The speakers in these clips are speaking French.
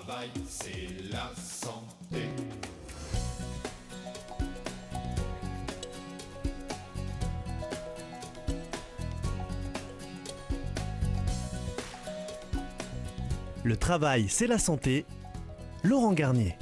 travail, c'est la santé. Le travail, c'est la santé. Laurent Garnier.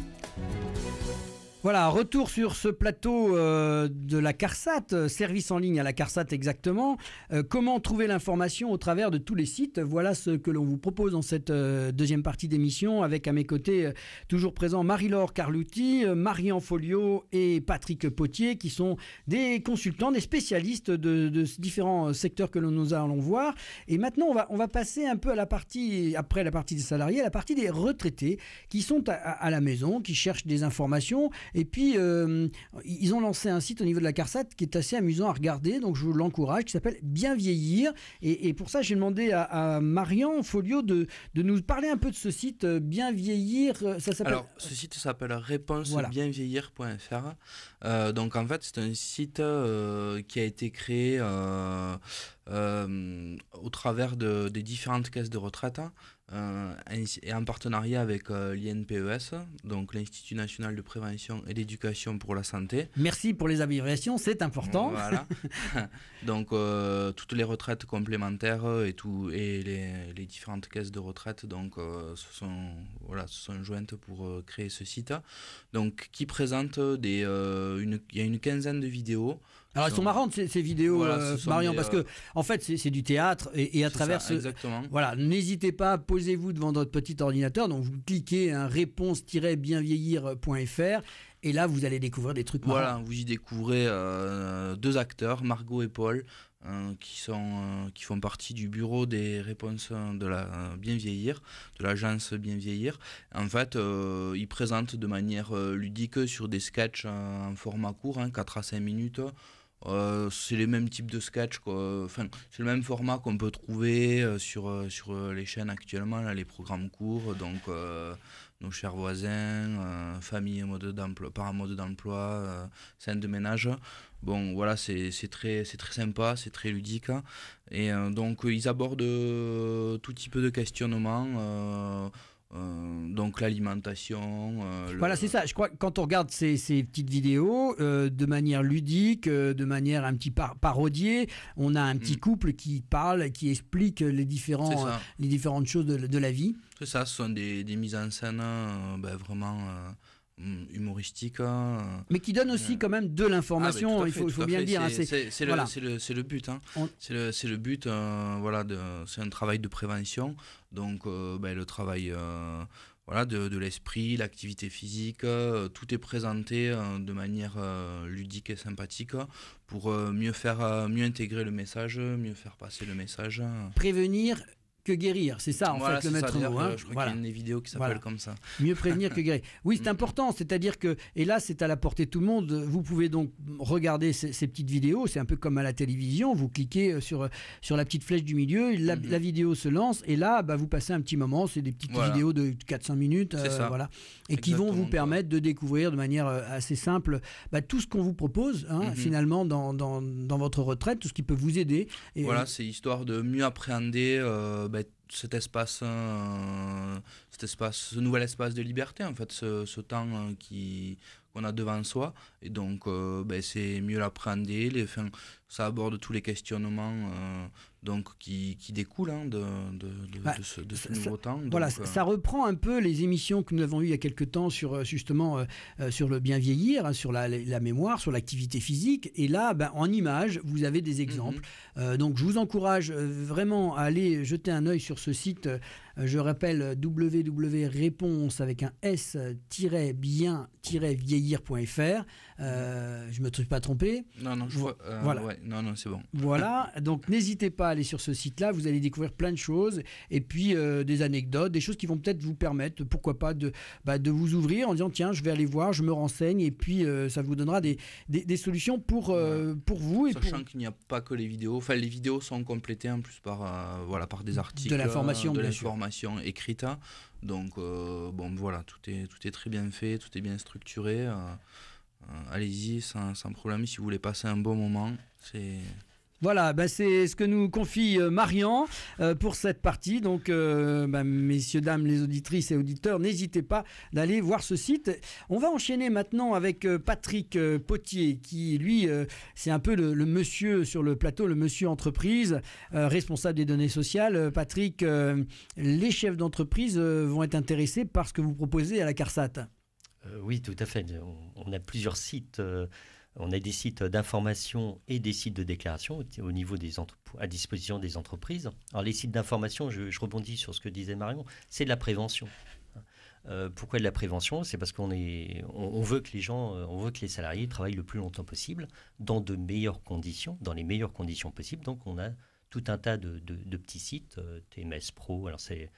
Voilà, retour sur ce plateau euh, de la CARSAT, euh, service en ligne à la CARSAT exactement. Euh, comment trouver l'information au travers de tous les sites Voilà ce que l'on vous propose dans cette deuxième partie d'émission avec à mes côtés toujours présents Marie-Laure marie Marian Folio et Patrick Potier qui sont des consultants, des spécialistes de, différents secteurs que l'on nous allons voir. Et maintenant, on va, passer un peu à la partie, après la partie des salariés, la partie des retraités qui sont à la maison, qui cherchent des informations et puis, euh, ils ont lancé un site au niveau de la CARSAT qui est assez amusant à regarder, donc je vous l'encourage, qui s'appelle Bien vieillir. Et, pour ça, j'ai demandé à, Marion Folio de, nous parler un peu de ce site euh, Bien vieillir. Euh, ça Alors, ce site s'appelle réponsebienvieillir.fr. donc, en fait, c'est un site qui a été créé euh, au travers de, des différentes caisses de retraite hein, euh, et en partenariat avec euh, l'INPES, donc l'Institut national de prévention et d'éducation pour la santé. Merci pour les améliorations, c'est important. Voilà. donc toutes les retraites complémentaires et, et les, les différentes caisses de retraite donc, se, sont, voilà, sont jointes pour créer ce site. Donc qui présente des... Il y a une quinzaine de vidéos. Alors elles sont marrantes ces, vidéos, euh, Marion, parce euh, que en fait c'est du théâtre et, à travers ce, exactement. voilà, n'hésitez pas, posez-vous devant votre petit ordinateur, donc vous cliquez un hein, réponse-bienvieillir.fr et là vous allez découvrir des trucs. Voilà, vous y découvrez euh, deux acteurs, Margot et Paul, hein, qui sont qui font partie du bureau des réponses de la bienvieillir de l'agence bien vieillir en fait ils présentent de manière ludique sur des sketchs en format court 4 hein, à 5 minutes euh, c'est les mêmes types de sketch Enfin, c'est le même format qu'on peut trouver euh, sur, euh, sur les chaînes actuellement, là, les programmes courts. Donc, nos chers voisins, famille mode d'emploi, mode d'emploi, scène de ménage. Bon, voilà, c'est très, très sympa, c'est très ludique. Hein. Et donc, ils abordent tout type de questionnements euh, donc l'alimentation. Euh, voilà, c'est ça. Je crois que quand on regarde ces, petites vidéos euh, de manière ludique, de manière un petit par parodiée, on a un petit mm. couple qui parle, qui explique les, différents, les différentes choses de, la vie. C'est ça, ce sont des, des mises en scène ben, vraiment Hmm, humoristique. Hein, euh. Mais qui donne aussi quand même de ah, l'information, il faut, bien le dire. C'est le, but. Hein. C'est le, but. Euh, voilà, c'est un travail de prévention. Donc, euh, ben, le travail voilà, de, de l'esprit, l'activité physique, tout est présenté de manière ludique et sympathique pour mieux, faire, mieux intégrer le message, mieux faire passer le message. Prévenir que guérir, c'est ça en fait le maître mot. Euh, hein. Je crois qu'il y a une vidéos qui s'appelle comme ça. Mieux prévenir que guérir. Oui, c'est mm. important, c'est-à-dire que, et là c'est à la portée de tout le monde, vous pouvez donc regarder ces, petites vidéos, c'est un peu comme à la télévision, vous cliquez euh, sur, euh, sur la petite flèche du milieu, mm-hmm. la, vidéo se lance, et là bah, vous passez un petit moment, c'est des petites vidéos de 400 minutes, voilà, et qui vont vous permettre de découvrir de manière assez simple bah, tout ce qu'on vous propose hein, mm-hmm. finalement dans, dans, dans, votre retraite, tout ce qui peut vous aider. Et, voilà, c'est histoire de mieux appréhender. Bah, cet espace, euh, cet espace, ce nouvel espace de liberté, en fait, ce, ce temps euh, qui, qu'on a devant soi. Et donc, euh, ben, c'est mieux l'apprendre. ça aborde tous les questionnements euh, donc, qui, qui découlent hein, bah, de, ce, nouveau temps. voilà, euh, ça reprend un peu les émissions que nous avons eues il y a quelques temps sur justement sur le bien vieillir, hein, sur la, mémoire, sur l'activité physique. Et là, ben, en images, vous avez des mhm. exemples. donc, je vous encourage vraiment à aller jeter un œil sur ce site euh, je rappelle euh, www.réponse avec un s-bien-vieillir.fr. Euh, mhm. je ne me trouve pas trompé. Non, non, je vois, voilà. non, non, c'est bon. Voilà, donc n'hésitez pas à aller sur ce site-là, vous allez découvrir plein de choses et puis des anecdotes, des choses qui vont peut-être vous permettre, pourquoi pas, de, bah, de vous ouvrir en disant tiens, je vais aller voir, je me renseigne et puis ça vous donnera des, des, solutions pour, pour vous. Sachant qu'il n'y a pas que les vidéos, enfin les vidéos sont complétées en plus par, voilà, par des articles. De l'information, de l'information écrita Donc, euh, bon, voilà, tout est, tout est très bien fait, tout est bien structuré. Euh, euh, allez-y sans, sans problème si vous voulez passer un bon moment. C'est. Voilà, bah, c'est ce que nous confie euh, Marian euh, pour cette partie. Donc, euh, bah, messieurs, dames, les auditrices et auditeurs, n'hésitez pas d'aller voir ce site. On va enchaîner maintenant avec Patrick Potier, qui, lui, c'est un peu le, monsieur sur le plateau, le monsieur entreprise, responsable des données sociales. Patrick, les chefs d'entreprise vont être intéressés par ce que vous proposez à la CARSAT. oui, tout à fait. on a plusieurs sites on a des sites d'information et des sites de déclaration au niveau des à disposition des entreprises. Alors les sites d'information, je, rebondis sur ce que disait Marion, c'est de la prévention. Euh, pourquoi de la prévention C'est parce qu'on on, veut que les gens, on veut que les salariés travaillent le plus longtemps possible, dans de meilleures conditions, dans les meilleures conditions possibles. Donc on a tout un tas de, petits sites, euh, TMS Pro. Alors c'est,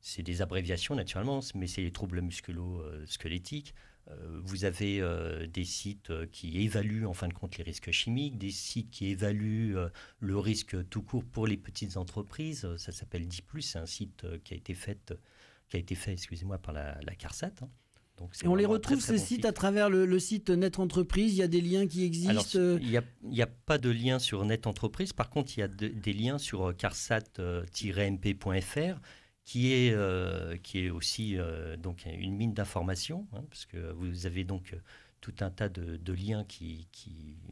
c'est des abréviations naturellement, mais c'est les troubles musculo-squelettiques. Euh, euh, vous avez euh, des sites euh, qui évaluent en fin de compte les risques chimiques, des sites qui évaluent le risque tout court pour les petites entreprises. Ça s'appelle 10+. c'est un site qui a été fait, qui a été fait, excusez-moi, par la, CARSAT. Hein. Donc, et on les retrouve ces sites site. à travers le, site Net Entreprise. Il y a des liens qui existent. il n'y a, pas de lien sur Net Entreprise. Par contre, il y a des liens sur carsat-mp.fr qui est, euh, qui est aussi euh, donc une mine d'informations, hein, parce que vous avez donc euh, tout un tas de, liens qui,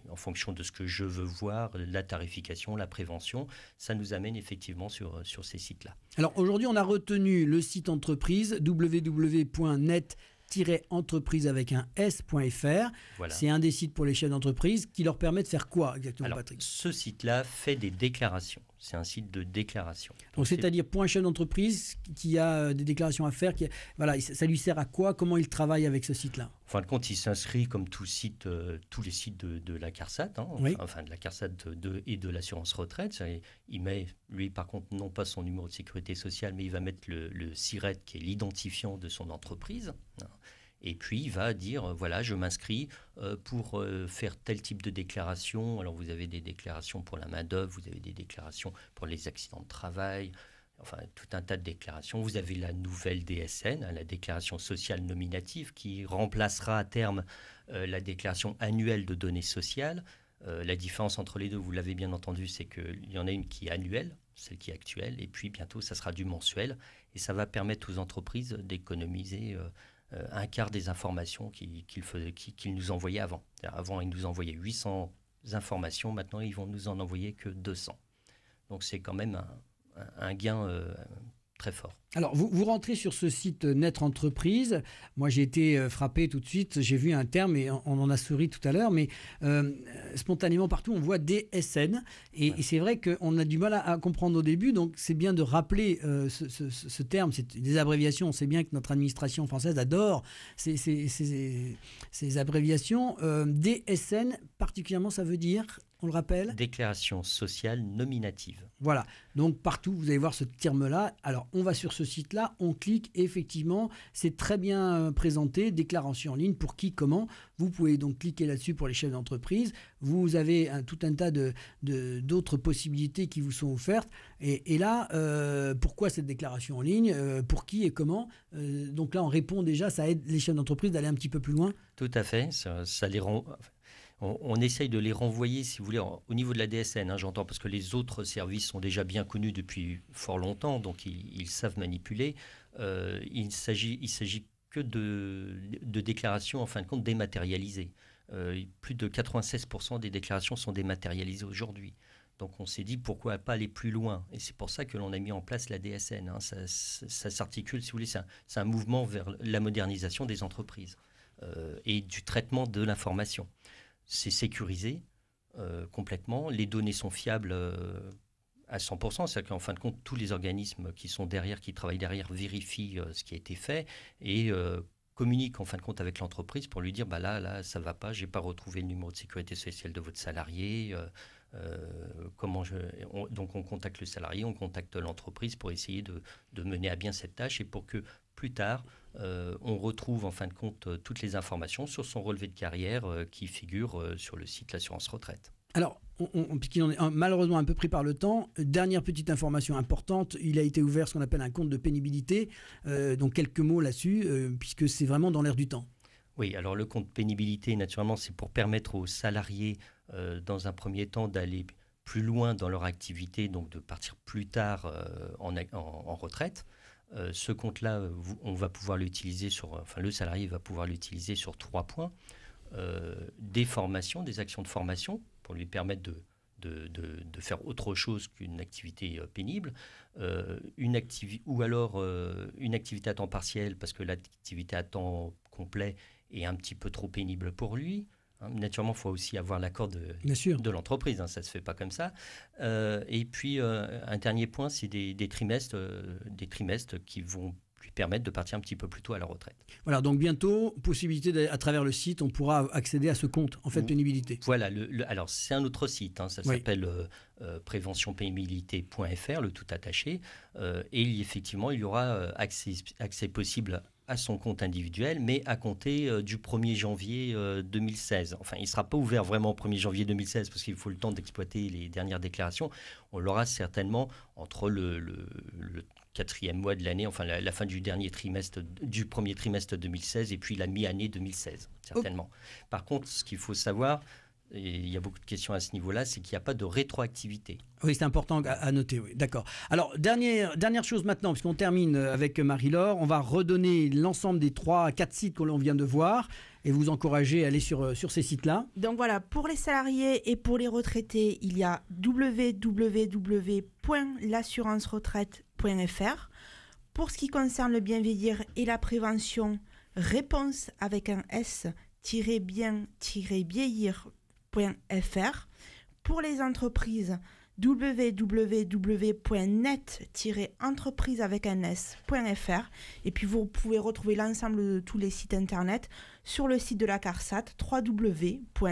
en fonction de ce que je veux voir, la tarification, la prévention, ça nous amène effectivement sur, sur ces sites-là. Alors aujourd'hui, on a retenu le site entreprise www.net entreprise avec un s.fr. C'est un des sites pour les chefs d'entreprise qui leur permet de faire quoi exactement, Alors, Patrick Ce site-là fait des déclarations. C'est un site de déclaration. Donc c'est-à-dire pour un chef d'entreprise qui a euh, des déclarations à faire, qui voilà, ça lui sert à quoi Comment il travaille avec ce site-là En fin de compte, il s'inscrit comme euh, tous les sites de, hein, la CARSAT, de la CARSAT et de l'assurance retraite. Il met, lui par contre, non pas son numéro de sécurité sociale, mais il va mettre le, le qui est l'identifiant de son entreprise. Hein, et puis, il va dire, euh, voilà, je m'inscris euh, pour euh, faire tel type de déclaration. Alors, vous avez des déclarations pour la main-d'œuvre, vous avez des déclarations pour les accidents de travail, enfin, tout un tas de déclarations. Vous avez la nouvelle DSN, hein, la déclaration sociale nominative, qui remplacera à terme la déclaration annuelle de données sociales. la différence entre les deux, vous l'avez bien entendu, c'est qu'il y en a une qui est annuelle, celle qui est actuelle, et puis bientôt, ça sera du mensuel. Et ça va permettre aux entreprises d'économiser euh, un quart des informations qu'ils nous envoyaient avant. Avant, ils nous envoyaient 800 informations, maintenant ils vont nous en envoyer que 200. Donc c'est quand même un, gain euh, très fort. Alors, vous, vous rentrez sur ce site euh, Naître Entreprise. Moi, j'ai été euh, frappé tout de suite. J'ai vu un terme et on, en a souri tout à l'heure, mais euh, spontanément partout, on voit DSN. Et, et c'est vrai qu'on a du mal à, comprendre au début. Donc, c'est bien de rappeler ce, terme. C'est des abréviations. On sait bien que notre administration française adore ces, abréviations. DSN, particulièrement, ça veut dire on le rappelle Déclaration sociale nominative. Voilà. Donc partout, vous allez voir ce terme-là. Alors, on va sur ce site-là, on clique effectivement, c'est très bien euh, présenté, déclaration en ligne pour qui, comment. Vous pouvez donc cliquer là-dessus pour les chefs d'entreprise. Vous avez un, tout un tas de, d'autres possibilités qui vous sont offertes. Et, là, euh, pourquoi cette déclaration en ligne euh, Pour qui et comment Donc là, on répond déjà, ça aide les chefs d'entreprise d'aller un petit peu plus loin. Tout à fait, ça, ça les rend on, essaye de les renvoyer, si vous voulez, au niveau de la DSN, hein, j'entends, parce que les autres services sont déjà bien connus depuis fort longtemps, donc ils, savent manipuler. Euh, il ne s'agit que de, déclarations, en fin de compte, dématérialisées. Euh, plus de 96% des déclarations sont dématérialisées aujourd'hui. Donc on s'est dit pourquoi pas aller plus loin. Et c'est pour ça que l'on a mis en place la DSN. Hein. Ça, s'articule, si vous voulez, c'est un, mouvement vers la modernisation des entreprises euh, et du traitement de l'information c'est sécurisé euh, complètement. Les données sont fiables euh, à 100%, c'est-à-dire qu'en fin de compte, tous les organismes qui sont derrière, qui travaillent derrière, vérifient euh, ce qui a été fait et communiquent en fin de compte avec l'entreprise pour lui dire bah là, là, ça va pas, j'ai pas retrouvé le numéro de sécurité sociale de votre salarié. Euh, comment je, donc on contacte le salarié, on contacte l'entreprise pour essayer de, mener à bien cette tâche et pour que plus tard, euh, on retrouve en fin de compte euh, toutes les informations sur son relevé de carrière qui figure sur le site l'assurance retraite. Alors, on, on, est hein, malheureusement un peu pris par le temps. Dernière petite information importante, il a été ouvert ce qu'on appelle un compte de pénibilité. donc quelques mots là-dessus, puisque c'est vraiment dans l'air du temps. Oui, alors le compte pénibilité, naturellement, c'est pour permettre aux salariés euh, dans un premier temps, d'aller plus loin dans leur activité, donc de partir plus tard euh, en, retraite. Euh, ce compte-là, on va pouvoir l'utiliser sur, enfin, le salarié va pouvoir l'utiliser sur trois points des formations, des actions de formation pour lui permettre de, de, de, faire autre chose qu'une activité pénible, une ou alors une activité à temps partiel parce que l'activité à temps complet est un petit peu trop pénible pour lui, Hein, naturellement, il faut aussi avoir l'accord de, de l'entreprise, hein, ça ne se fait pas comme ça. Euh, et puis, euh, un dernier point, c'est des, trimestres, euh, des trimestres qui vont lui permettre de partir un petit peu plus tôt à la retraite. Voilà, donc bientôt, possibilité à travers le site, on pourra accéder à ce compte, en fait, pénibilité. Voilà, alors c'est un autre site, hein, ça s'appelle préventionpénibilité.fr, le tout attaché, et effectivement, il y aura accès, accès possible à son compte individuel, mais à compter euh, du 1er janvier 2016. Euh, enfin, il ne sera pas ouvert vraiment au 1er janvier 2016 parce qu'il faut le temps d'exploiter les dernières déclarations. On l'aura certainement entre le, quatrième mois de l'année, enfin la, fin du dernier trimestre, du premier trimestre 2016 et puis la mi-année 2016, certainement. Par contre, ce qu'il faut savoir, et il y a beaucoup de questions à ce niveau-là, c'est qu'il n'y a pas de rétroactivité. Oui, c'est important à noter, oui, d'accord. Alors, dernière, dernière chose maintenant, puisqu'on termine euh, avec Marie-Laure, on va redonner l'ensemble des trois à 4 sites que l'on vient de voir et vous encourager à aller sur, euh, sur ces sites-là. Donc voilà, pour les salariés et pour les retraités, il y a www.l'assurance-retraite.fr. Pour ce qui concerne le bienveillir et la prévention, réponse avec un S-bien-vieillir pour les entreprises, www.net-entreprise avec un et puis vous pouvez retrouver l'ensemble de tous les sites internet sur le site de la CARSAT www.carsat-mp.fr.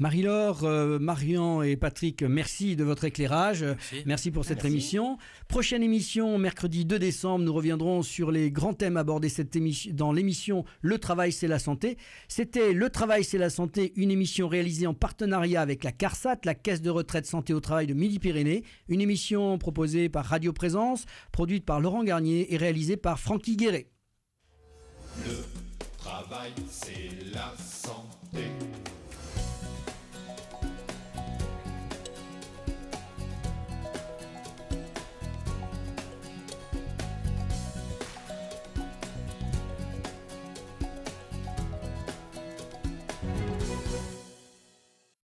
Marie-Laure, euh, Marion et Patrick, merci de votre éclairage. Merci, pour cette émission. Prochaine émission, mercredi 2 décembre, nous reviendrons sur les grands thèmes abordés cette émission, dans l'émission Le travail, c'est la santé. C'était Le travail, c'est la santé, une émission réalisée en partenariat avec la CARSAT, la Caisse de retraite santé au travail de Midi-Pyrénées. Une émission proposée par Radio Présence, produite par Laurent Garnier et réalisée par Francky Guéret. Le travail, c'est la santé.